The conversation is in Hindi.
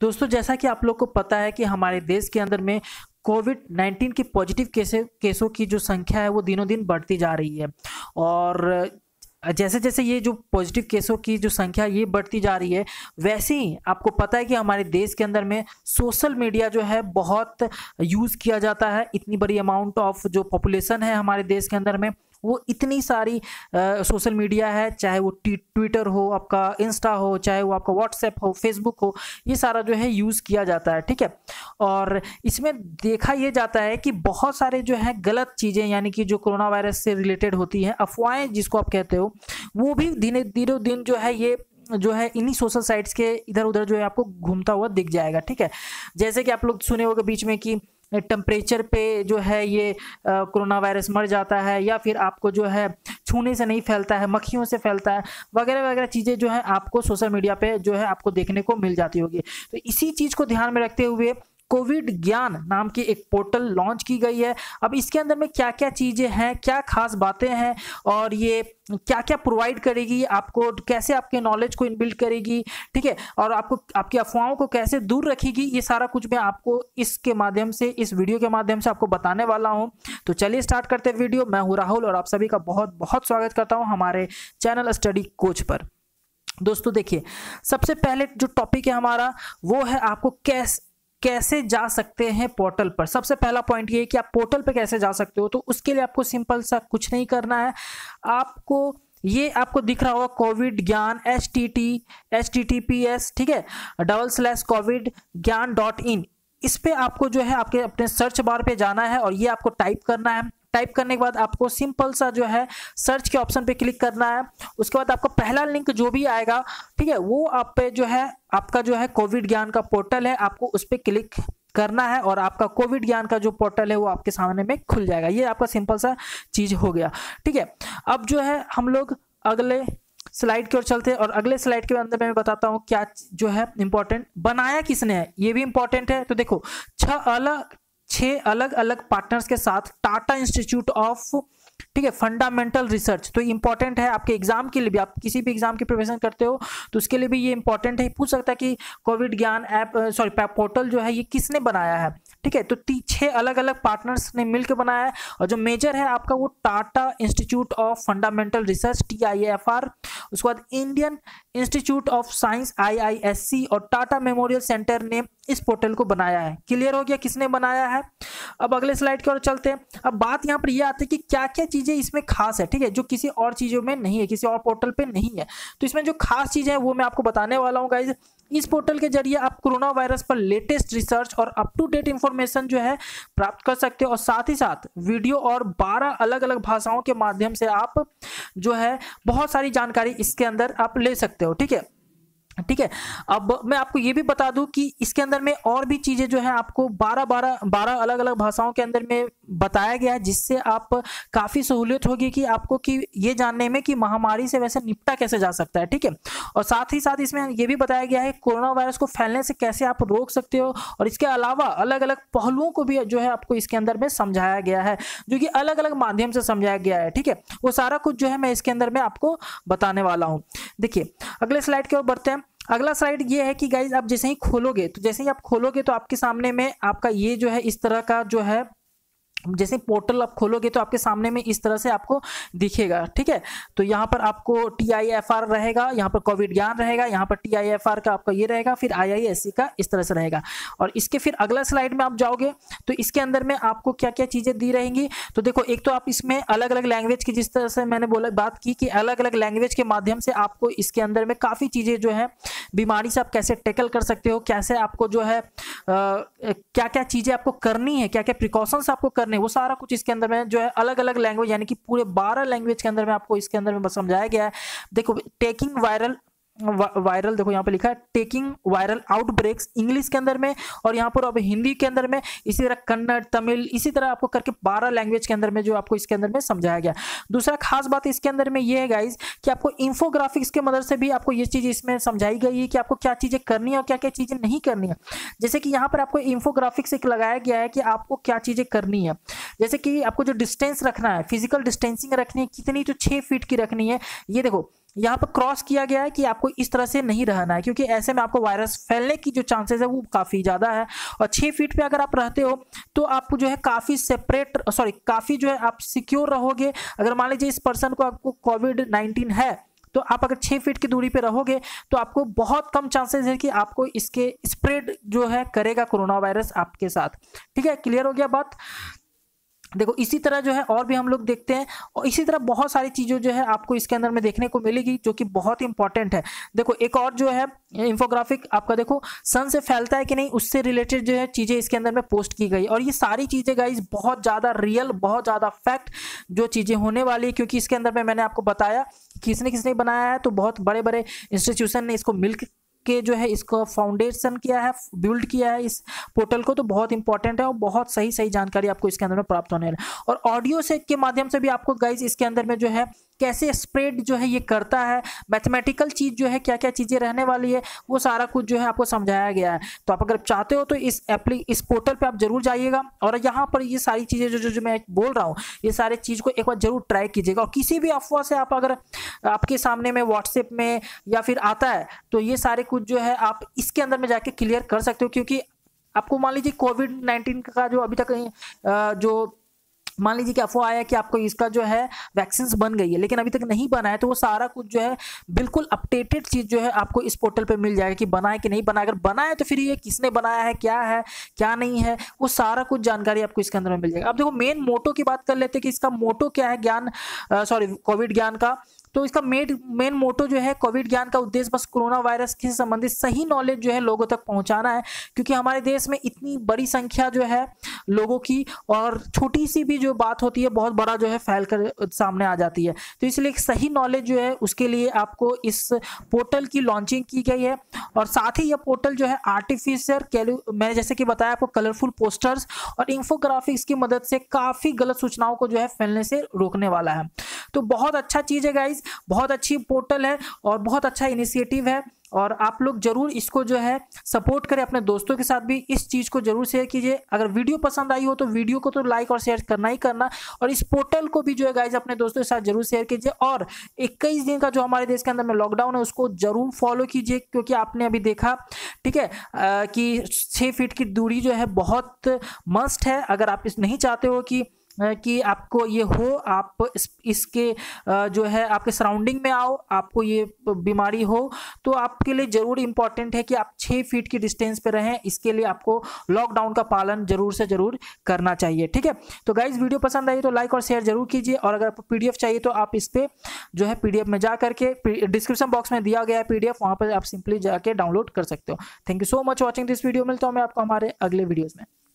दोस्तों जैसा कि आप लोग को पता है कि हमारे देश के अंदर में कोविड 19 के पॉजिटिव केसे केसों की जो संख्या है वो दिनों दिन बढ़ती जा रही है और जैसे जैसे ये जो पॉजिटिव केसों की जो संख्या ये बढ़ती जा रही है वैसे ही आपको पता है कि हमारे देश के अंदर में सोशल मीडिया जो है बहुत यूज़ किया जाता है इतनी बड़ी अमाउंट ऑफ जो पॉपुलेशन है हमारे देश के अंदर में वो इतनी सारी सोशल मीडिया है चाहे वो ट्विटर हो आपका इंस्टा हो चाहे वो आपका व्हाट्सएप हो फेसबुक हो ये सारा जो है यूज़ किया जाता है ठीक है और इसमें देखा ये जाता है कि बहुत सारे जो है गलत चीज़ें यानी कि जो कोरोना वायरस से रिलेटेड होती हैं अफवाहें जिसको आप कहते हो वो भी धीरे धीरे दिन जो है ये जो है इन्हीं सोशल साइट्स के इधर उधर जो है आपको घूमता हुआ दिख जाएगा ठीक है जैसे कि आप लोग सुने होगा बीच में कि टेम्परेचर पे जो है ये कोरोना वायरस मर जाता है या फिर आपको जो है छूने से नहीं फैलता है मक्खियों से फैलता है वगैरह वगैरह चीज़ें जो है आपको सोशल मीडिया पे जो है आपको देखने को मिल जाती होगी तो इसी चीज़ को ध्यान में रखते हुए कोविड ज्ञान नाम की एक पोर्टल लॉन्च की गई है अब इसके अंदर में क्या क्या चीज़ें हैं क्या खास बातें हैं और ये क्या क्या प्रोवाइड करेगी आपको कैसे आपके नॉलेज को इनबिल्ड करेगी ठीक है और आपको आपकी अफवाहों को कैसे दूर रखेगी ये सारा कुछ मैं आपको इसके माध्यम से इस वीडियो के माध्यम से आपको बताने वाला हूँ तो चलिए स्टार्ट करते हैं वीडियो मैं हूँ राहुल और आप सभी का बहुत बहुत स्वागत करता हूँ हमारे चैनल स्टडी कोच पर दोस्तों देखिए सबसे पहले जो टॉपिक है हमारा वो है आपको कैस कैसे जा सकते हैं पोर्टल पर सबसे पहला पॉइंट ये है कि आप पोर्टल पर कैसे जा सकते हो तो उसके लिए आपको सिंपल सा कुछ नहीं करना है आपको ये आपको दिख रहा होगा Covid Gyan H T T H T T P S ठीक है double slash Covid Gyan dot in इस पर आपको जो है आपके अपने सर्च बार पे जाना है और ये आपको टाइप करना है टाइप करने के बाद आपको सिंपल सा जो है सर्च के ऑप्शन पे क्लिक करना है उसके बाद आपका पहला लिंक जो भी आएगा ठीक है वो आप पे जो है आपका जो है कोविड ज्ञान का पोर्टल है आपको उस पर क्लिक करना है और आपका कोविड ज्ञान का जो पोर्टल है वो आपके सामने में खुल जाएगा ये आपका सिंपल सा चीज़ हो गया ठीक है अब जो है हम लोग अगले स्लाइड की ओर चलते हैं और अगले स्लाइड के अंदर मैं बताता हूँ क्या जो है इंपॉर्टेंट बनाया किसने है ये भी इंपॉर्टेंट है तो देखो छह अलग छह अलग अलग पार्टनर्स के साथ टाटा इंस्टीट्यूट ऑफ ठीक है फंडामेंटल रिसर्च तो इंपॉर्टेंट है आपके एग्जाम के लिए भी आप किसी भी एग्जाम की प्रिपरेशन करते हो तो उसके लिए भी ये इंपॉर्टेंट है पूछ सकता है कि कोविड ज्ञान ऐप सॉरी पोर्टल जो है ये किसने बनाया है ठीक है तो छह अलग अलग पार्टनर्स ने मिलकर बनाया है और जो मेजर है आपका वो Tata institute of fundamental research T I F R उसके बाद Indian institute of science IISc और टाटा मेमोरियल सेंटर ने इस पोर्टल को बनाया है क्लियर हो गया किसने बनाया है अब अगले स्लाइड की ओर चलते हैं अब बात यहाँ पर यह आती है कि क्या क्या चीज़ें इसमें खास है ठीक है जो किसी और चीज़ों में नहीं है किसी और पोर्टल पर नहीं है तो इसमें जो खास चीजें हैं वो मैं आपको बताने वाला हूँ गाइज इस पोर्टल के जरिए आप कोरोना वायरस पर लेटेस्ट रिसर्च और अप टू डेट इन्फॉर्मेशन जो है प्राप्त कर सकते हो और साथ ही साथ वीडियो और 12 अलग अलग भाषाओं के माध्यम से आप जो है बहुत सारी जानकारी इसके अंदर आप ले सकते हो ठीक है ठीक है अब मैं आपको ये भी बता दूं कि इसके अंदर में और भी चीज़ें जो है आपको 12 12 12 अलग अलग भाषाओं के अंदर में बताया गया है जिससे आप काफ़ी सहूलियत होगी कि आपको कि ये जानने में कि महामारी से वैसे निपटा कैसे जा सकता है ठीक है और साथ ही साथ इसमें ये भी बताया गया है कोरोना वायरस को फैलने से कैसे आप रोक सकते हो और इसके अलावा अलग अलग पहलुओं को भी जो है आपको इसके अंदर में समझाया गया है जो कि अलग अलग माध्यम से समझाया गया है ठीक है वो सारा कुछ जो है मैं इसके अंदर में आपको बताने वाला हूँ देखिए अगले स्लाइड की ओर बढ़ते हैं अगला स्लाइड ये है कि गाइज आप जैसे ही खोलोगे तो जैसे ही आप खोलोगे तो आपके सामने में आपका ये जो है इस तरह का जो है जैसे पोर्टल आप खोलोगे तो आपके सामने में इस तरह से आपको दिखेगा ठीक है तो यहाँ पर आपको टी आई एफ आर रहेगा यहाँ पर कोविड ज्ञान रहेगा यहाँ पर टी आई एफ आर का आपका ये रहेगा फिर आई आई एस सी का इस तरह से रहेगा और इसके फिर अगला स्लाइड में आप जाओगे तो इसके अंदर में आपको क्या क्या चीज़ें दी रहेंगी तो देखो एक तो आप इसमें अलग अलग लैंग्वेज की जिस तरह से मैंने बोला बात की कि अलग अलग लैंग्वेज के माध्यम से आपको इसके अंदर में काफ़ी चीज़ें जो है बीमारी से आप कैसे टैकल कर सकते हो कैसे आपको जो है क्या क्या चीज़ें आपको करनी है क्या क्या प्रिकॉशंस आपको करने नहीं वो सारा कुछ इसके अंदर में जो है अलग अलग लैंग्वेज यानी कि पूरे बारह लैंग्वेज के अंदर में आपको इसके अंदर में समझाया गया है देखो टेकिंग वायरल वायरल देखो यहाँ पे लिखा है टेकिंग वायरल आउटब्रेक्स इंग्लिश के अंदर में और यहाँ पर अब हिंदी के अंदर में इसी तरह कन्नड़ तमिल इसी तरह आपको करके बारह लैंग्वेज के अंदर में जो आपको इसके अंदर में समझाया गया दूसरा खास बात इसके अंदर में ये है गाइज कि आपको इन्फोग्राफिक्स के मदद से भी आपको ये चीज़ इसमें समझाई गई है कि आपको क्या चीज़ें करनी है और क्या क्या चीज़ें नहीं करनी है जैसे कि यहाँ पर आपको इन्फोग्राफिक्स एक लगाया गया है कि आपको क्या चीज़ें करनी है जैसे कि आपको जो डिस्टेंस रखना है फिजिकल डिस्टेंसिंग रखनी है कितनी तो छः फीट की रखनी है ये देखो यहाँ पर क्रॉस किया गया है कि आपको इस तरह से नहीं रहना है क्योंकि ऐसे में आपको वायरस फैलने की जो चांसेस है वो काफ़ी ज़्यादा है और छः फीट पे अगर आप रहते हो तो आप जो है काफ़ी सेपरेट सॉरी काफ़ी जो है आप सिक्योर रहोगे अगर मान लीजिए इस पर्सन को आपको कोविड नाइन्टीन है तो आप अगर छः फीट की दूरी पर रहोगे तो आपको बहुत कम चांसेस है कि आपको इसके स्प्रेड जो है करेगा कोरोना वायरस आपके साथ ठीक है क्लियर हो गया बात देखो इसी तरह जो है और भी हम लोग देखते हैं और इसी तरह बहुत सारी चीज़ें जो है आपको इसके अंदर में देखने को मिलेगी जो कि बहुत इंपॉर्टेंट है देखो एक और जो है इंफोग्राफिक आपका देखो सन से फैलता है कि नहीं उससे रिलेटेड जो है चीज़ें इसके अंदर में पोस्ट की गई और ये सारी चीज़ें गाइज बहुत ज़्यादा रियल बहुत ज़्यादा फैक्ट जो चीज़ें होने वाली है क्योंकि इसके अंदर में मैंने आपको बताया किसने किसने बनाया है तो बहुत बड़े बड़े इंस्टीट्यूशन ने इसको मिल के जो है इसको फाउंडेशन किया है बिल्ड किया है इस पोर्टल को तो बहुत इंपॉर्टेंट है और बहुत सही सही जानकारी आपको इसके अंदर में प्राप्त होने वाली और ऑडियो से के माध्यम से भी आपको गाइज इसके अंदर में जो है कैसे स्प्रेड जो है ये करता है मैथमेटिकल चीज़ जो है क्या क्या चीज़ें रहने वाली है वो सारा कुछ जो है आपको समझाया गया है तो आप अगर चाहते हो तो इस एप्ली इस पोर्टल पे आप जरूर जाइएगा और यहाँ पर ये सारी चीज़ें जो, जो जो मैं बोल रहा हूँ ये सारी चीज़ को एक बार जरूर ट्राई कीजिएगा और किसी भी अफवाह से आप अगर आपके सामने में व्हाट्सएप में या फिर आता है तो ये सारे कुछ जो है आप इसके अंदर में जाके क्लियर कर सकते हो क्योंकि आपको मान लीजिए कोविड नाइन्टीन का जो अभी तक जो मान लीजिए कि अफवाह आया कि आपको इसका जो है वैक्सीन बन गई है लेकिन अभी तक नहीं बना है तो वो सारा कुछ जो है बिल्कुल अपडेटेड चीज़ जो है आपको इस पोर्टल पर मिल जाएगा कि बना है कि नहीं बना अगर बना है तो फिर ये किसने बनाया है क्या है क्या नहीं है वो सारा कुछ जानकारी आपको इसके अंदर में मिल जाएगा अब देखो मेन मोटो की बात कर लेते हैं कि इसका मोटो क्या है ज्ञान सॉरी कोविड ज्ञान का तो इसका मेन मेन मोटो जो है कोविड ज्ञान का उद्देश्य बस कोरोना वायरस के संबंधित सही नॉलेज जो है लोगों तक पहुंचाना है क्योंकि हमारे देश में इतनी बड़ी संख्या जो है लोगों की और छोटी सी भी जो बात होती है बहुत बड़ा जो है फैल कर सामने आ जाती है तो इसलिए एक सही नॉलेज जो है उसके लिए आपको इस पोर्टल की लॉन्चिंग की गई है और साथ ही यह पोर्टल जो है आर्टिफिशियल मैंने जैसे कि बताया आपको कलरफुल पोस्टर्स और इंफोग्राफिक्स की मदद से काफ़ी गलत सूचनाओं को जो है फैलने से रोकने वाला है तो बहुत अच्छा चीज़ है गाइज बहुत अच्छी पोर्टल है और बहुत अच्छा इनिशिएटिव है और आप लोग जरूर इसको जो है सपोर्ट करें अपने दोस्तों के साथ भी इस चीज़ को जरूर शेयर कीजिए अगर वीडियो पसंद आई हो तो वीडियो को तो लाइक और शेयर करना ही करना और इस पोर्टल को भी जो है गाइज अपने दोस्तों के साथ जरूर शेयर कीजिए और इक्कीस दिन का जो हमारे देश के अंदर में लॉकडाउन है उसको जरूर फॉलो कीजिए क्योंकि आपने अभी देखा ठीक है कि छः फीट की दूरी जो है बहुत मस्ट है अगर आप इस नहीं चाहते हो कि कि आपको ये हो आप इस, इसके जो है आपके सराउंडिंग में आओ आपको ये बीमारी हो तो आपके लिए ज़रूर इम्पॉर्टेंट है कि आप छः फीट की डिस्टेंस पे रहें इसके लिए आपको लॉकडाउन का पालन ज़रूर से ज़रूर करना चाहिए ठीक है तो गाइज वीडियो पसंद आई तो लाइक और शेयर ज़रूर कीजिए और अगर आपको पी चाहिए तो आप इस पर जो है पी में जा करके डिस्क्रिप्शन बॉक्स में दिया गया है पी डी वहाँ पर आप सिंपली जाके डाउनलोड कर सकते हो thank you so much watching this video मिलता हूँ मैं आपको हमारे अगले वीडियोज़ में